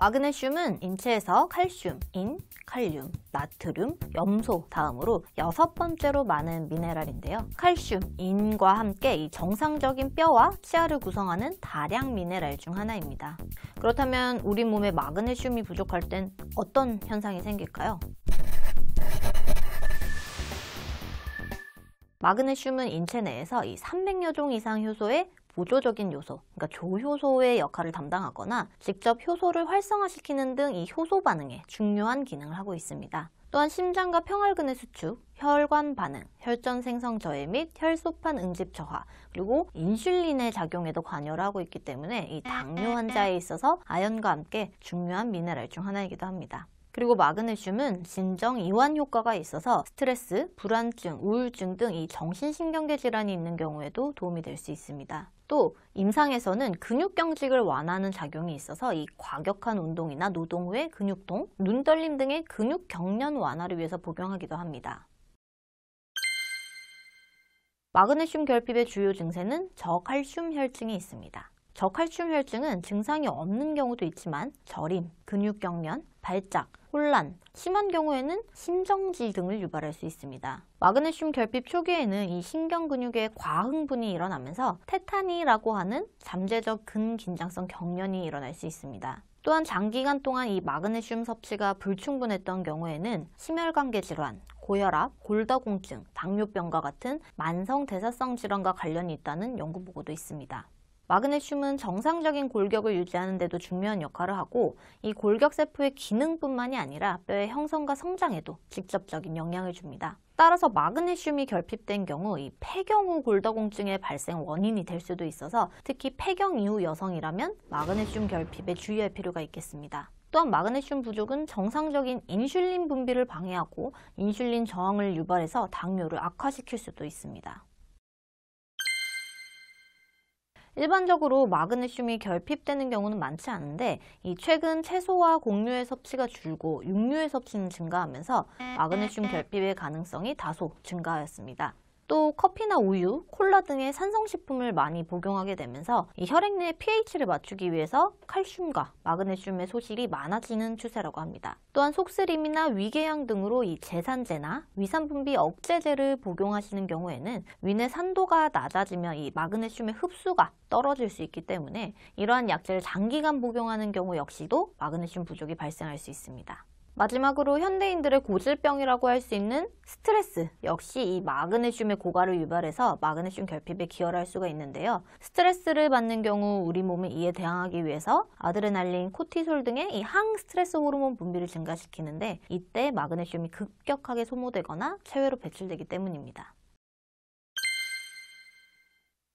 마그네슘은 인체에서 칼슘, 인, 칼륨, 나트륨, 염소 다음으로 여섯 번째로 많은 미네랄인데요. 칼슘, 인과 함께 이 정상적인 뼈와 치아를 구성하는 다량 미네랄 중 하나입니다. 그렇다면 우리 몸에 마그네슘이 부족할 땐 어떤 현상이 생길까요? 마그네슘은 인체 내에서 이 300여 종 이상 효소의 보조적인 요소, 그러니까 조효소의 역할을 담당하거나 직접 효소를 활성화시키는 등 이 효소 반응에 중요한 기능을 하고 있습니다. 또한 심장과 평활근의 수축, 혈관 반응, 혈전 생성 저해 및 혈소판 응집 저하, 그리고 인슐린의 작용에도 관여를 하고 있기 때문에 이 당뇨 환자에 있어서 아연과 함께 중요한 미네랄 중 하나이기도 합니다. 그리고 마그네슘은 진정 이완 효과가 있어서 스트레스, 불안증, 우울증 등 이 정신신경계 질환이 있는 경우에도 도움이 될 수 있습니다. 또 임상에서는 근육경직을 완화하는 작용이 있어서 이 과격한 운동이나 노동 후의 근육통, 눈떨림 등의 근육 경련 완화를 위해서 복용하기도 합니다. 마그네슘 결핍의 주요 증세는 저칼슘 혈증이 있습니다. 저칼슘혈증은 증상이 없는 경우도 있지만 저림, 근육경련, 발작, 혼란, 심한 경우에는 심정지 등을 유발할 수 있습니다. 마그네슘 결핍 초기에는 이 신경근육의 과흥분이 일어나면서 테타니라고 하는 잠재적 근긴장성 경련이 일어날 수 있습니다. 또한 장기간 동안 이 마그네슘 섭취가 불충분했던 경우에는 심혈관계 질환, 고혈압, 골다공증, 당뇨병과 같은 만성 대사성 질환과 관련이 있다는 연구 보고도 있습니다. 마그네슘은 정상적인 골격을 유지하는 데도 중요한 역할을 하고 이 골격 세포의 기능뿐만이 아니라 뼈의 형성과 성장에도 직접적인 영향을 줍니다. 따라서 마그네슘이 결핍된 경우 이 폐경 후 골다공증의 발생 원인이 될 수도 있어서 특히 폐경 이후 여성이라면 마그네슘 결핍에 주의할 필요가 있겠습니다. 또한 마그네슘 부족은 정상적인 인슐린 분비를 방해하고 인슐린 저항을 유발해서 당뇨를 악화시킬 수도 있습니다. 일반적으로 마그네슘이 결핍되는 경우는 많지 않은데 이 최근 채소와 곡류의 섭취가 줄고 육류의 섭취는 증가하면서 마그네슘 결핍의 가능성이 다소 증가하였습니다. 또 커피나 우유, 콜라 등의 산성식품을 많이 복용하게 되면서 이 혈액 내 pH를 맞추기 위해서 칼슘과 마그네슘의 소실이 많아지는 추세라고 합니다. 또한 속쓰림이나 위궤양 등으로 이 제산제나 위산분비 억제제를 복용하시는 경우에는 위내 산도가 낮아지면이 마그네슘의 흡수가 떨어질 수 있기 때문에 이러한 약제를 장기간 복용하는 경우 역시도 마그네슘 부족이 발생할 수 있습니다. 마지막으로 현대인들의 고질병이라고 할 수 있는 스트레스 역시 이 마그네슘의 고갈을 유발해서 마그네슘 결핍에 기여할 수가 있는데요. 스트레스를 받는 경우 우리 몸이 이에 대항하기 위해서 아드레날린, 코티솔 등의 이 항스트레스 호르몬 분비를 증가시키는데 이때 마그네슘이 급격하게 소모되거나 체외로 배출되기 때문입니다.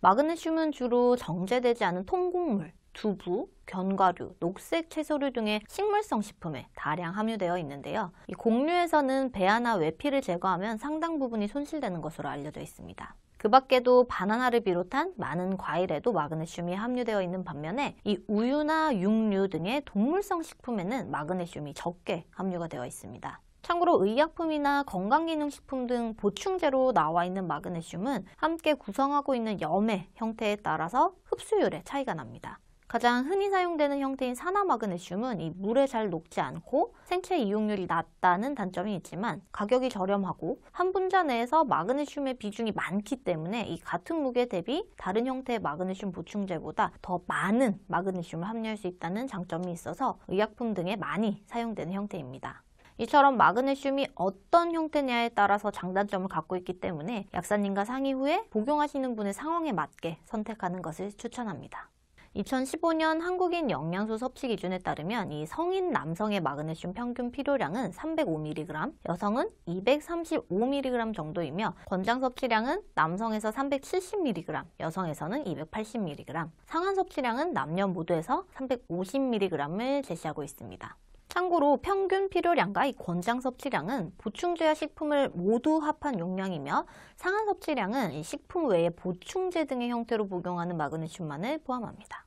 마그네슘은 주로 정제되지 않은 통곡물, 두부, 견과류, 녹색 채소류 등의 식물성 식품에 다량 함유되어 있는데요. 이 곡류에서는 배아나 외피를 제거하면 상당 부분이 손실되는 것으로 알려져 있습니다. 그 밖에도 바나나를 비롯한 많은 과일에도 마그네슘이 함유되어 있는 반면에 이 우유나 육류 등의 동물성 식품에는 마그네슘이 적게 함유가 되어 있습니다. 참고로 의약품이나 건강기능식품 등 보충제로 나와 있는 마그네슘은 함께 구성하고 있는 염의 형태에 따라서 흡수율에 차이가 납니다. 가장 흔히 사용되는 형태인 산화마그네슘은 이 물에 잘 녹지 않고 생체 이용률이 낮다는 단점이 있지만 가격이 저렴하고 한 분자 내에서 마그네슘의 비중이 많기 때문에 이 같은 무게 대비 다른 형태의 마그네슘 보충제보다 더 많은 마그네슘을 함유할 수 있다는 장점이 있어서 의약품 등에 많이 사용되는 형태입니다. 이처럼 마그네슘이 어떤 형태냐에 따라서 장단점을 갖고 있기 때문에 약사님과 상의 후에 복용하시는 분의 상황에 맞게 선택하는 것을 추천합니다. 2015년 한국인 영양소 섭취 기준에 따르면 이 성인 남성의 마그네슘 평균 필요량은 305mg, 여성은 235mg 정도이며 권장 섭취량은 남성에서 370mg, 여성에서는 280mg, 상한 섭취량은 남녀 모두에서 350mg을 제시하고 있습니다. 참고로 평균 필요량과 이 권장 섭취량은 보충제와 식품을 모두 합한 용량이며 상한 섭취량은 식품 외에 보충제 등의 형태로 복용하는 마그네슘만을 포함합니다.